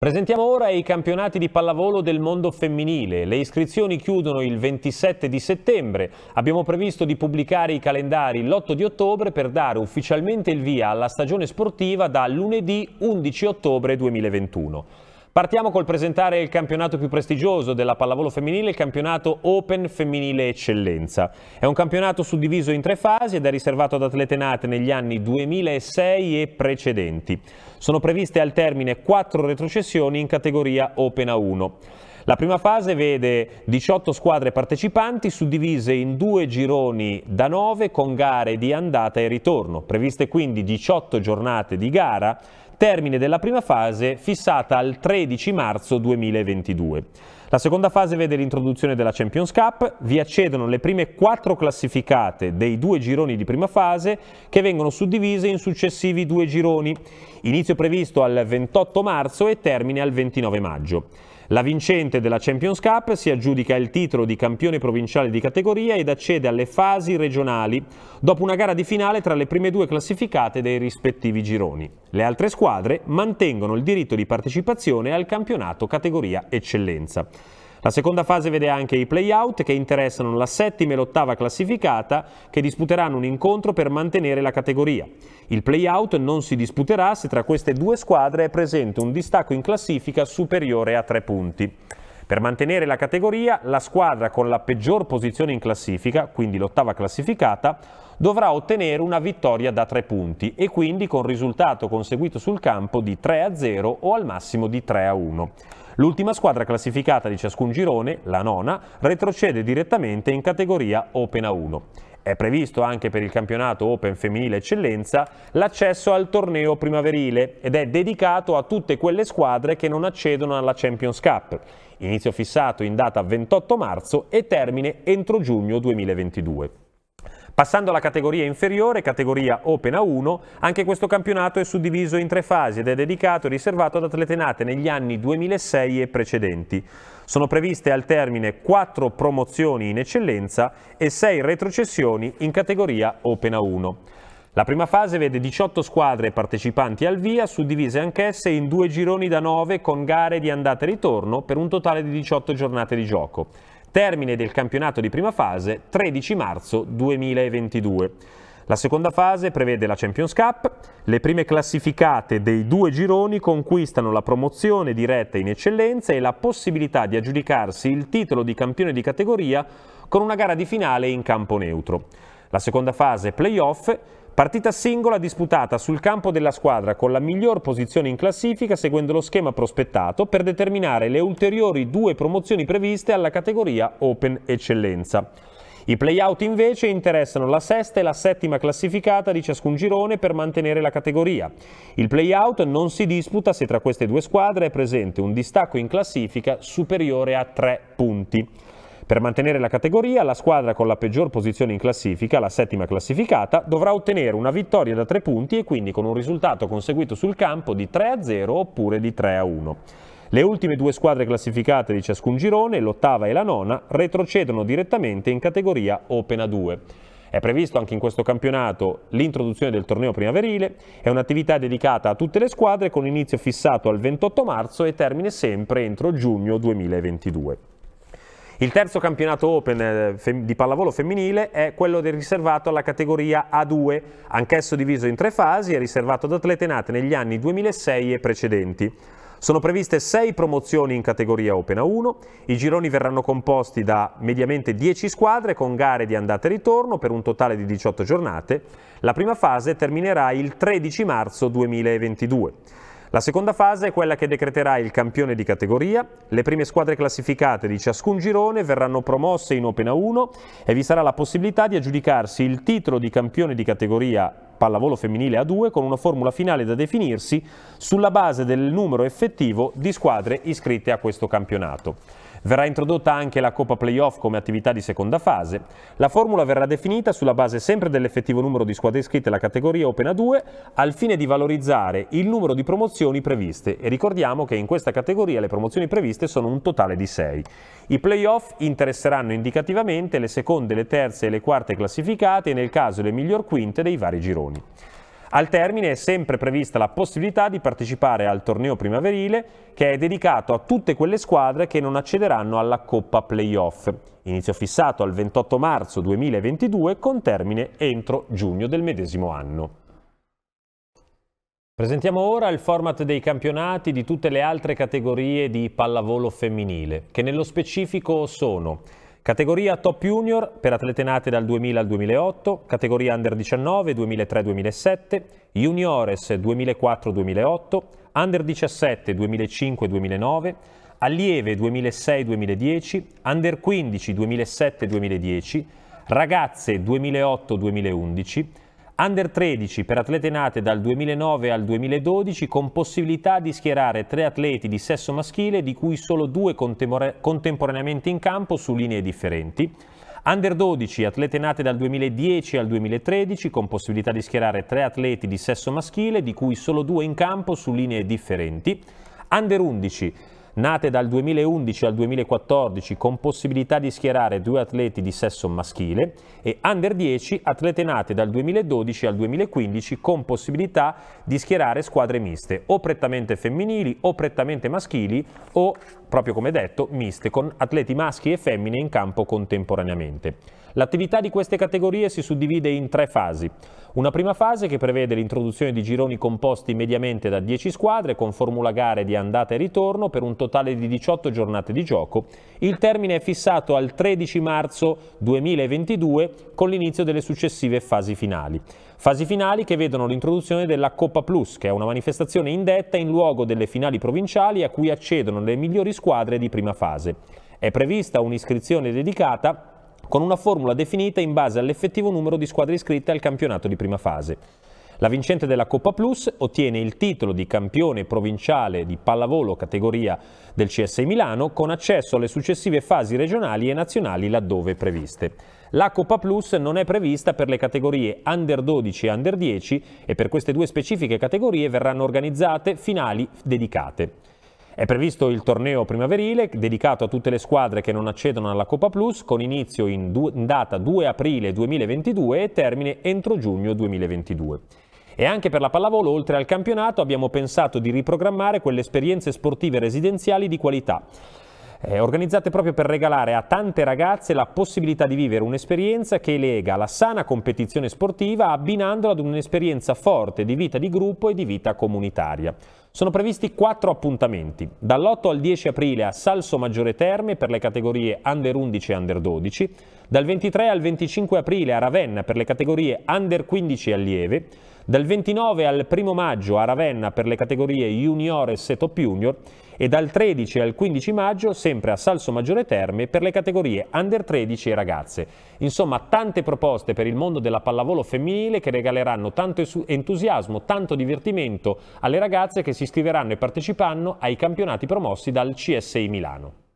Presentiamo ora i campionati di pallavolo del mondo femminile. Le iscrizioni chiudono il 27 di settembre. Abbiamo previsto di pubblicare i calendari l'8 di ottobre per dare ufficialmente il via alla stagione sportiva da lunedì 11 ottobre 2021. Partiamo col presentare il campionato più prestigioso della pallavolo femminile, il campionato Open Femminile Eccellenza. È un campionato suddiviso in tre fasi ed è riservato ad atlete nate negli anni 2006 e precedenti. Sono previste al termine quattro retrocessioni in categoria Open A1. La prima fase vede 18 squadre partecipanti suddivise in due gironi da 9 con gare di andata e ritorno, previste quindi 18 giornate di gara termine della prima fase fissata al 13 marzo 2022. La seconda fase vede l'introduzione della Champions Cup, vi accedono le prime quattro classificate dei due gironi di prima fase che vengono suddivise in successivi due gironi. Inizio previsto al 28 marzo e termine al 29 maggio. La vincente della Champions Cup si aggiudica il titolo di campione provinciale di categoria ed accede alle fasi regionali, dopo una gara di finale tra le prime due classificate dei rispettivi gironi. Le altre squadre mantengono il diritto di partecipazione al campionato categoria eccellenza. La seconda fase vede anche i play-out che interessano la settima e l'ottava classificata che disputeranno un incontro per mantenere la categoria. Il play-out non si disputerà se tra queste due squadre è presente un distacco in classifica superiore a tre punti. Per mantenere la categoria, la squadra con la peggior posizione in classifica, quindi l'ottava classificata, dovrà ottenere una vittoria da tre punti e quindi con risultato conseguito sul campo di 3 a 0 o al massimo di 3 a 1. L'ultima squadra classificata di ciascun girone, la nona, retrocede direttamente in categoria Open A1. È previsto anche per il campionato Open Femminile Eccellenza l'accesso al torneo primaverile ed è dedicato a tutte quelle squadre che non accedono alla Champions Cup. Inizio fissato in data 28 marzo e termine entro giugno 2022. Passando alla categoria inferiore, categoria Open A1, anche questo campionato è suddiviso in tre fasi ed è dedicato e riservato ad atlete nate negli anni 2006 e precedenti. Sono previste al termine quattro promozioni in eccellenza e sei retrocessioni in categoria Open A1. La prima fase vede 18 squadre partecipanti al via, suddivise anch'esse in due gironi da 9 con gare di andata e ritorno per un totale di 18 giornate di gioco. Termine del campionato di prima fase 13 marzo 2022. La seconda fase prevede la Champions Cup, le prime classificate dei due gironi conquistano la promozione diretta in eccellenza e la possibilità di aggiudicarsi il titolo di campione di categoria con una gara di finale in campo neutro. La seconda fase playoff Partita singola disputata sul campo della squadra con la miglior posizione in classifica seguendo lo schema prospettato per determinare le ulteriori due promozioni previste alla categoria Open Eccellenza. I play-out invece interessano la sesta e la settima classificata di ciascun girone per mantenere la categoria. Il play-out non si disputa se tra queste due squadre è presente un distacco in classifica superiore a tre punti. Per mantenere la categoria, la squadra con la peggior posizione in classifica, la settima classificata, dovrà ottenere una vittoria da tre punti e quindi con un risultato conseguito sul campo di 3-0 oppure di 3-1. Le ultime due squadre classificate di ciascun girone, l'ottava e la nona, retrocedono direttamente in categoria Open A2. È previsto anche in questo campionato l'introduzione del torneo primaverile, è un'attività dedicata a tutte le squadre con inizio fissato al 28 marzo e termine sempre entro giugno 2022. Il terzo campionato open eh, di pallavolo femminile è quello riservato alla categoria A2, anch'esso diviso in tre fasi e riservato ad atlete nate negli anni 2006 e precedenti. Sono previste sei promozioni in categoria Open A1, i gironi verranno composti da mediamente 10 squadre con gare di andata e ritorno per un totale di 18 giornate. La prima fase terminerà il 13 marzo 2022. La seconda fase è quella che decreterà il campione di categoria, le prime squadre classificate di ciascun girone verranno promosse in Open A1 e vi sarà la possibilità di aggiudicarsi il titolo di campione di categoria pallavolo femminile A2 con una formula finale da definirsi sulla base del numero effettivo di squadre iscritte a questo campionato. Verrà introdotta anche la Coppa Playoff come attività di seconda fase. La formula verrà definita sulla base sempre dell'effettivo numero di squadre iscritte alla categoria Open A2 al fine di valorizzare il numero di promozioni previste e ricordiamo che in questa categoria le promozioni previste sono un totale di 6. I playoff interesseranno indicativamente le seconde, le terze e le quarte classificate e nel caso le miglior quinte dei vari gironi. Al termine è sempre prevista la possibilità di partecipare al torneo primaverile che è dedicato a tutte quelle squadre che non accederanno alla Coppa Playoff. Inizio fissato al 28 marzo 2022 con termine entro giugno del medesimo anno. Presentiamo ora il format dei campionati di tutte le altre categorie di pallavolo femminile, che nello specifico sono Categoria Top Junior per atlete nate dal 2000 al 2008, categoria Under 19 2003-2007, Juniores 2004-2008, Under 17 2005-2009, Allieve 2006-2010, Under 15 2007-2010, Ragazze 2008-2011, Under 13 per atlete nate dal 2009 al 2012 con possibilità di schierare tre atleti di sesso maschile di cui solo due contemporaneamente in campo su linee differenti. Under 12 atlete nate dal 2010 al 2013 con possibilità di schierare tre atleti di sesso maschile di cui solo due in campo su linee differenti. Under 11 nate dal 2011 al 2014 con possibilità di schierare due atleti di sesso maschile e under 10 atlete nate dal 2012 al 2015 con possibilità di schierare squadre miste o prettamente femminili o prettamente maschili o, proprio come detto, miste con atleti maschi e femmine in campo contemporaneamente. L'attività di queste categorie si suddivide in tre fasi. Una prima fase che prevede l'introduzione di gironi composti mediamente da 10 squadre con formula gare di andata e ritorno per un totale di 18 giornate di gioco. Il termine è fissato al 13 marzo 2022 con l'inizio delle successive fasi finali. Fasi finali che vedono l'introduzione della Coppa Plus, che è una manifestazione indetta in luogo delle finali provinciali a cui accedono le migliori squadre di prima fase. È prevista un'iscrizione dedicata con una formula definita in base all'effettivo numero di squadre iscritte al campionato di prima fase. La vincente della Coppa Plus ottiene il titolo di campione provinciale di pallavolo categoria del CSI Milano con accesso alle successive fasi regionali e nazionali laddove previste. La Coppa Plus non è prevista per le categorie Under 12 e Under 10 e per queste due specifiche categorie verranno organizzate finali dedicate. È previsto il torneo primaverile dedicato a tutte le squadre che non accedono alla Coppa Plus con inizio in, du- in data 2 aprile 2022 e termine entro giugno 2022. E anche per la pallavolo, oltre al campionato, abbiamo pensato di riprogrammare quelle esperienze sportive residenziali di qualità eh, organizzate proprio per regalare a tante ragazze la possibilità di vivere un'esperienza che lega la sana competizione sportiva abbinandola ad un'esperienza forte di vita di gruppo e di vita comunitaria. Sono previsti quattro appuntamenti, dall'8 al 10 aprile a Salso Maggiore Terme per le categorie Under 11 e Under 12, dal 23 al 25 aprile a Ravenna per le categorie Under 15 e Allieve, dal 29 al 1 maggio a Ravenna per le categorie Juniores e Top Junior e dal 13 al 15 maggio sempre a Salso Maggiore Terme per le categorie under 13 e ragazze. Insomma, tante proposte per il mondo della pallavolo femminile che regaleranno tanto entusiasmo, tanto divertimento alle ragazze che si iscriveranno e parteciperanno ai campionati promossi dal CSI Milano.